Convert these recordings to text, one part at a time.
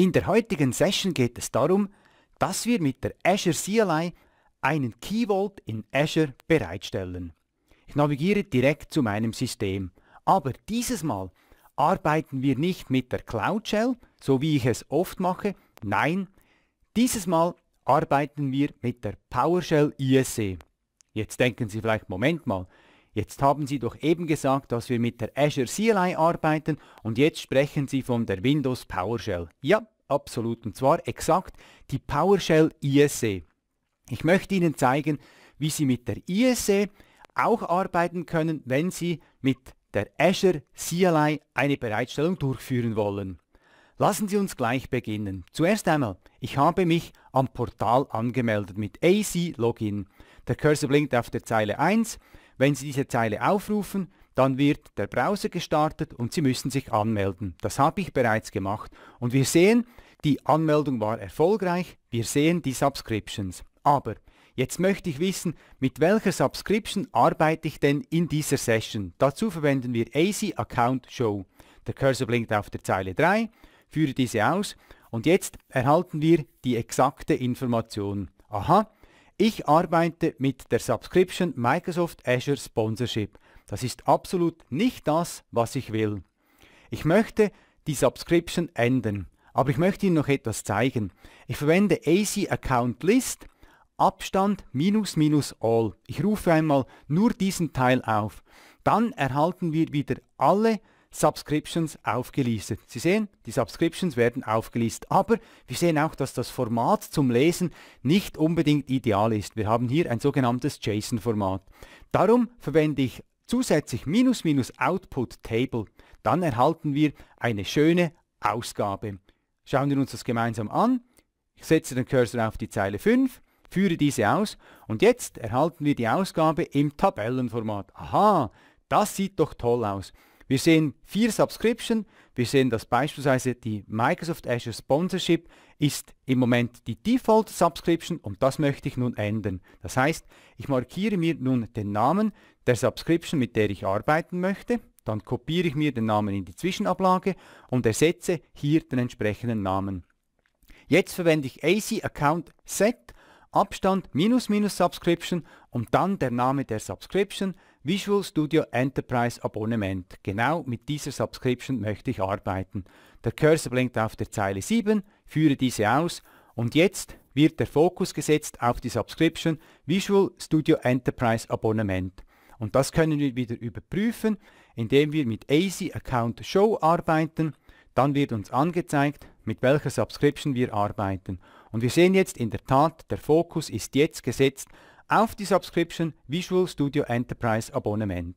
In der heutigen Session geht es darum, dass wir mit der Azure CLI einen Key Vault in Azure bereitstellen. Ich navigiere direkt zu meinem System. Aber dieses Mal arbeiten wir nicht mit der Cloud Shell, so wie ich es oft mache. Nein, dieses Mal arbeiten wir mit der PowerShell ISE. Jetzt denken Sie vielleicht, Moment mal, Jetzt haben Sie doch eben gesagt, dass wir mit der Azure CLI arbeiten und jetzt sprechen Sie von der Windows PowerShell. Ja, absolut und zwar exakt die PowerShell ISE. Ich möchte Ihnen zeigen, wie Sie mit der ISE auch arbeiten können, wenn Sie mit der Azure CLI eine Bereitstellung durchführen wollen. Lassen Sie uns gleich beginnen. Zuerst einmal, ich habe mich am Portal angemeldet mit AC Login. Der Cursor blinkt auf der Zeile 1. Wenn Sie diese Zeile aufrufen, dann wird der Browser gestartet und Sie müssen sich anmelden. Das habe ich bereits gemacht. Und wir sehen, die Anmeldung war erfolgreich. Wir sehen die Subscriptions. Aber jetzt möchte ich wissen, mit welcher Subscription arbeite ich denn in dieser Session? Dazu verwenden wir AC Account Show. Der Cursor blinkt auf der Zeile 3, führe diese aus und jetzt erhalten wir die exakte Information. Aha, ich arbeite mit der Subscription Microsoft Azure Sponsorship. Das ist absolut nicht das, was ich will. Ich möchte die Subscription ändern, aber ich möchte Ihnen noch etwas zeigen. Ich verwende AC Account List, Abstand minus minus all. Ich rufe einmal nur diesen Teil auf. Dann erhalten wir wieder alle Subscriptions aufgelistet. Sie sehen, die Subscriptions werden aufgelistet, aber wir sehen auch, dass das Format zum Lesen nicht unbedingt ideal ist. Wir haben hier ein sogenanntes JSON-Format. Darum verwende ich zusätzlich minus minus Output Table. Dann erhalten wir eine schöne Ausgabe. Schauen wir uns das gemeinsam an. Ich setze den Cursor auf die Zeile 5 führe diese aus und jetzt erhalten wir die Ausgabe im Tabellenformat. Aha, das sieht doch toll aus. Wir sehen vier Subscription. Wir sehen, dass beispielsweise die Microsoft Azure Sponsorship ist im Moment die Default Subscription und das möchte ich nun ändern. Das heißt, ich markiere mir nun den Namen der Subscription, mit der ich arbeiten möchte. Dann kopiere ich mir den Namen in die Zwischenablage und ersetze hier den entsprechenden Namen. Jetzt verwende ich AC Account Set, Abstand minus minus Subscription und dann der Name der Subscription, Visual Studio Enterprise Abonnement. Genau mit dieser Subscription möchte ich arbeiten. Der Cursor blinkt auf der Zeile 7, führe diese aus und jetzt wird der Fokus gesetzt auf die Subscription Visual Studio Enterprise Abonnement. Und das können wir wieder überprüfen, indem wir mit AZ Account Show arbeiten. Dann wird uns angezeigt, mit welcher Subscription wir arbeiten. Und wir sehen jetzt in der Tat, der Fokus ist jetzt gesetzt auf die Subscription Visual Studio Enterprise Abonnement.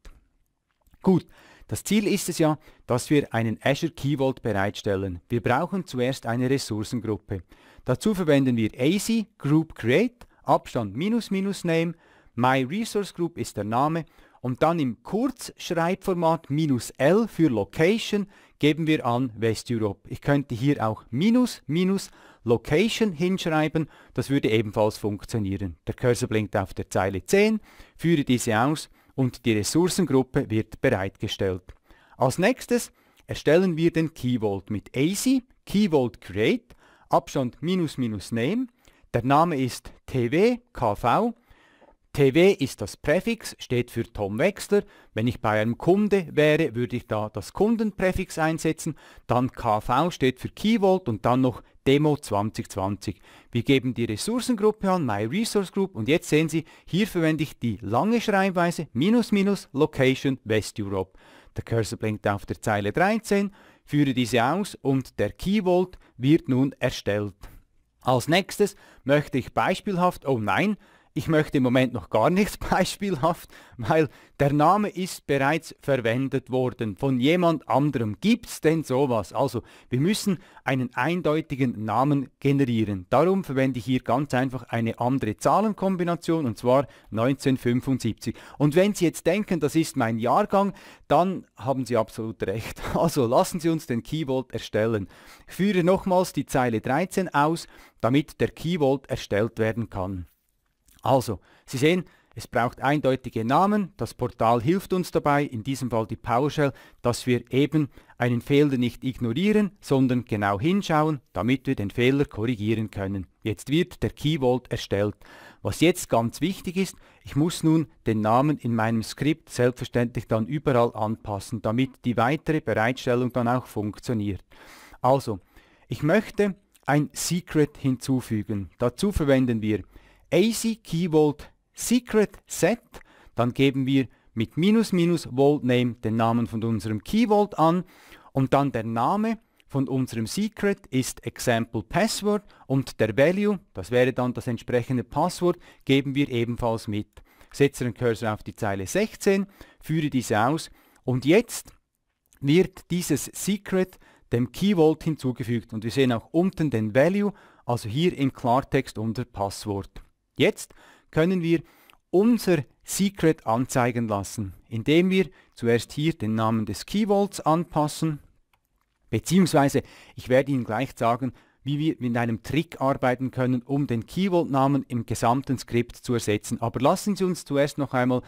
Gut, das Ziel ist es ja, dass wir einen Azure Key Vault bereitstellen. Wir brauchen zuerst eine Ressourcengruppe. Dazu verwenden wir AZ Group Create, Abstand minus minus Name, My Resource Group ist der Name und dann im Kurzschreibformat minus L für Location geben wir an West Europe. Ich könnte hier auch minus minus Location hinschreiben. Das würde ebenfalls funktionieren. Der Cursor blinkt auf der Zeile 10, führe diese aus und die Ressourcengruppe wird bereitgestellt. Als nächstes erstellen wir den Keyvolt mit AC, Keyvolt Create, Abstand minus minus Name. Der Name ist twkv TW ist das Präfix, steht für Tom Wechsler. Wenn ich bei einem Kunde wäre, würde ich da das Kundenpräfix einsetzen. Dann KV steht für Keyvolt und dann noch Demo 2020. Wir geben die Ressourcengruppe an, My Resource Group und jetzt sehen Sie, hier verwende ich die lange Schreibweise minus minus Location West Europe. Der Cursor blinkt auf der Zeile 13, führe diese aus und der Keyvolt wird nun erstellt. Als nächstes möchte ich beispielhaft, oh nein, ich möchte im Moment noch gar nichts beispielhaft, weil der Name ist bereits verwendet worden von jemand anderem. Gibt es denn sowas? Also, wir müssen einen eindeutigen Namen generieren. Darum verwende ich hier ganz einfach eine andere Zahlenkombination und zwar 1975. Und wenn Sie jetzt denken, das ist mein Jahrgang, dann haben Sie absolut recht. Also, lassen Sie uns den Keyword erstellen. Ich führe nochmals die Zeile 13 aus, damit der Keyword erstellt werden kann. Also, Sie sehen, es braucht eindeutige Namen. Das Portal hilft uns dabei, in diesem Fall die PowerShell, dass wir eben einen Fehler nicht ignorieren, sondern genau hinschauen, damit wir den Fehler korrigieren können. Jetzt wird der Keyvault erstellt. Was jetzt ganz wichtig ist, ich muss nun den Namen in meinem Skript selbstverständlich dann überall anpassen, damit die weitere Bereitstellung dann auch funktioniert. Also, ich möchte ein Secret hinzufügen. Dazu verwenden wir AC Keyvolt Secret Set. Dann geben wir mit minus minus Volt Name den Namen von unserem Keyvolt an und dann der Name von unserem Secret ist Example Password und der Value, das wäre dann das entsprechende Passwort, geben wir ebenfalls mit. Setze den Cursor auf die Zeile 16, führe diese aus und jetzt wird dieses Secret dem Keyvault hinzugefügt und wir sehen auch unten den Value, also hier im Klartext unser Passwort. Jetzt können wir unser Secret anzeigen lassen, indem wir zuerst hier den Namen des Keywords anpassen, beziehungsweise ich werde Ihnen gleich sagen, wie wir mit einem Trick arbeiten können, um den Keyword-Namen im gesamten Skript zu ersetzen. Aber lassen Sie uns zuerst noch einmal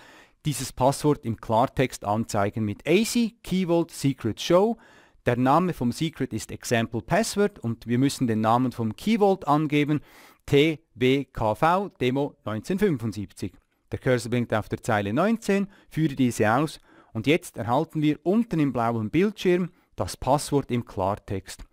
dieses Passwort im Klartext anzeigen mit AC Keyword Secret Show. Der Name vom Secret ist Example Password und wir müssen den Namen vom Keyword angeben TBKV Demo 1975. Der Cursor blinkt auf der Zeile 19, führe diese aus und jetzt erhalten wir unten im blauen Bildschirm das Passwort im Klartext.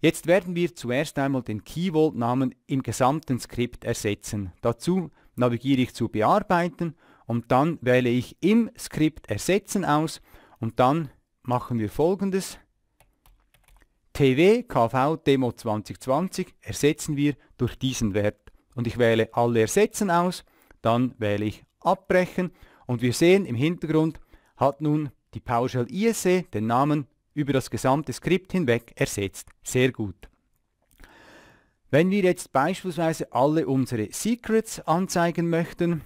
Jetzt werden wir zuerst einmal den keyword namen im gesamten Skript ersetzen. Dazu navigiere ich zu Bearbeiten und dann wähle ich im Skript Ersetzen aus und dann machen wir folgendes. TW KV Demo 2020 ersetzen wir durch diesen Wert. Und ich wähle alle Ersetzen aus, dann wähle ich Abbrechen und wir sehen im Hintergrund hat nun die PowerShell ISE den Namen über das gesamte Skript hinweg ersetzt. Sehr gut. Wenn wir jetzt beispielsweise alle unsere Secrets anzeigen möchten,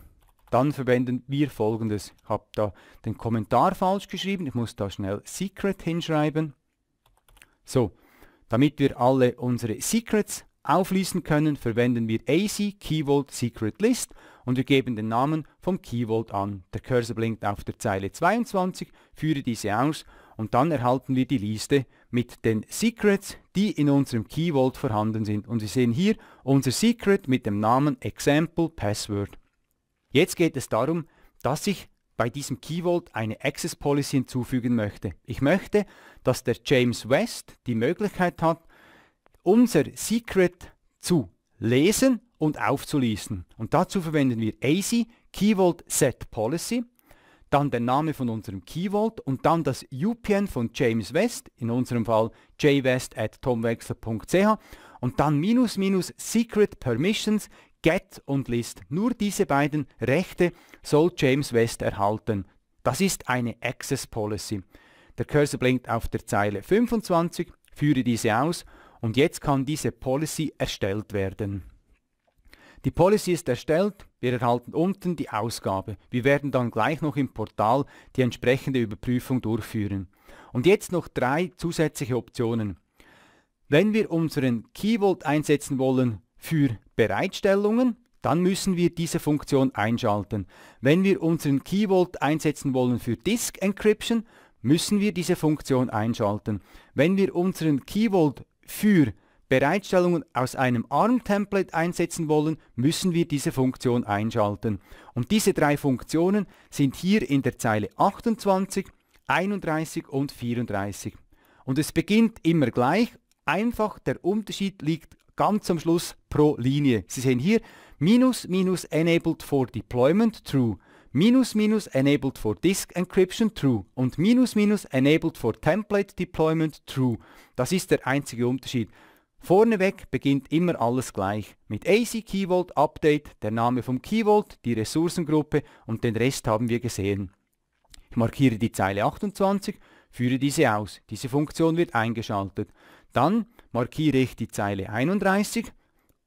dann verwenden wir folgendes. Ich habe da den Kommentar falsch geschrieben. Ich muss da schnell Secret hinschreiben. So, damit wir alle unsere Secrets auflisten können, verwenden wir AC Keyvolt Secret List und wir geben den Namen vom Keyvolt an. Der Cursor blinkt auf der Zeile 22, führe diese aus und dann erhalten wir die Liste mit den Secrets, die in unserem Keyvolt vorhanden sind. Und Sie sehen hier unser Secret mit dem Namen Example Password. Jetzt geht es darum, dass ich bei diesem Keyvolt eine Access Policy hinzufügen möchte. Ich möchte, dass der James West die Möglichkeit hat, unser Secret zu lesen und aufzulesen. Und dazu verwenden wir ASI, Keyword Set Policy, dann der Name von unserem Keyword und dann das UPN von James West, in unserem Fall jwest at tomwechsler.ch und dann minus minus Secret Permissions, Get und List. Nur diese beiden Rechte soll James West erhalten. Das ist eine Access Policy. Der Cursor blinkt auf der Zeile 25, führe diese aus und jetzt kann diese Policy erstellt werden. Die Policy ist erstellt, wir erhalten unten die Ausgabe. Wir werden dann gleich noch im Portal die entsprechende Überprüfung durchführen. Und jetzt noch drei zusätzliche Optionen. Wenn wir unseren Keyvolt einsetzen wollen für Bereitstellungen, dann müssen wir diese Funktion einschalten. Wenn wir unseren Keyvolt einsetzen wollen für Disk Encryption, müssen wir diese Funktion einschalten. Wenn wir unseren Keyvolt für Bereitstellungen aus einem ARM-Template einsetzen wollen, müssen wir diese Funktion einschalten. Und diese drei Funktionen sind hier in der Zeile 28, 31 und 34. Und es beginnt immer gleich, einfach der Unterschied liegt ganz am Schluss pro Linie. Sie sehen hier, minus, minus enabled for deployment, true minus minus enabled for disk encryption true und minus minus enabled for template deployment true. Das ist der einzige Unterschied. Vorneweg beginnt immer alles gleich. Mit AC Key Vault Update, der Name vom Key Vault, die Ressourcengruppe und den Rest haben wir gesehen. Ich markiere die Zeile 28, führe diese aus. Diese Funktion wird eingeschaltet. Dann markiere ich die Zeile 31,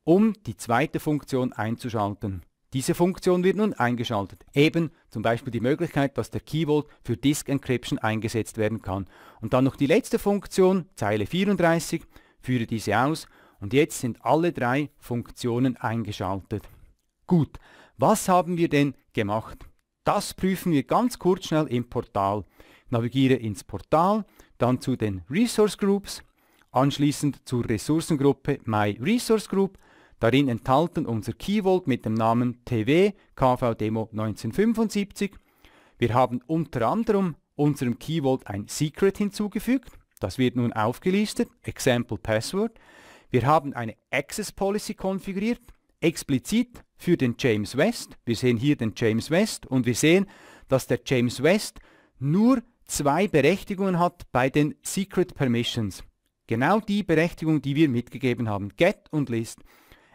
um die zweite Funktion einzuschalten. Diese Funktion wird nun eingeschaltet, eben zum Beispiel die Möglichkeit, dass der Keyword für Disk Encryption eingesetzt werden kann. Und dann noch die letzte Funktion, Zeile 34, führe diese aus und jetzt sind alle drei Funktionen eingeschaltet. Gut, was haben wir denn gemacht? Das prüfen wir ganz kurz schnell im Portal. navigiere ins Portal, dann zu den Resource Groups, anschließend zur Ressourcengruppe My Resource Group, Darin enthalten unser Keyvolt mit dem Namen TW KV Demo 1975. Wir haben unter anderem unserem Keyvolt ein Secret hinzugefügt. Das wird nun aufgelistet, Example Password. Wir haben eine Access Policy konfiguriert, explizit für den James West. Wir sehen hier den James West und wir sehen, dass der James West nur zwei Berechtigungen hat bei den Secret Permissions. Genau die Berechtigung, die wir mitgegeben haben, Get und List.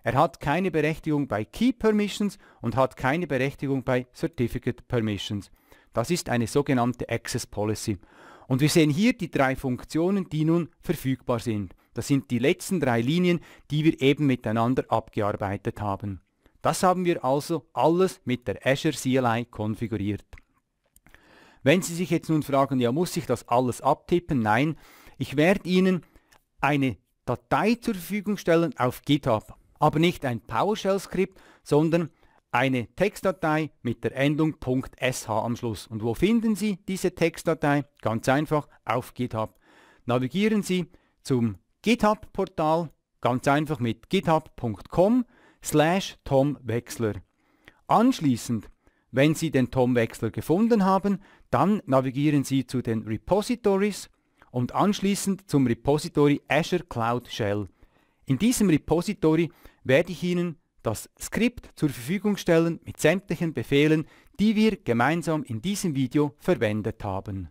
Er hat keine Berechtigung bei Key Permissions und hat keine Berechtigung bei Certificate Permissions. Das ist eine sogenannte Access Policy. Und wir sehen hier die drei Funktionen, die nun verfügbar sind. Das sind die letzten drei Linien, die wir eben miteinander abgearbeitet haben. Das haben wir also alles mit der Azure CLI konfiguriert. Wenn Sie sich jetzt nun fragen, ja muss ich das alles abtippen? Nein, ich werde Ihnen eine Datei zur Verfügung stellen auf GitHub aber nicht ein PowerShell-Skript, sondern eine Textdatei mit der Endung .sh am Schluss. Und wo finden Sie diese Textdatei? Ganz einfach auf GitHub. Navigieren Sie zum GitHub-Portal, ganz einfach mit github.com slash tomwechsler. Anschließend, wenn Sie den Tom Wechsler gefunden haben, dann navigieren Sie zu den Repositories und anschließend zum Repository Azure Cloud Shell. In diesem Repository werde ich Ihnen das Skript zur Verfügung stellen mit sämtlichen Befehlen, die wir gemeinsam in diesem Video verwendet haben.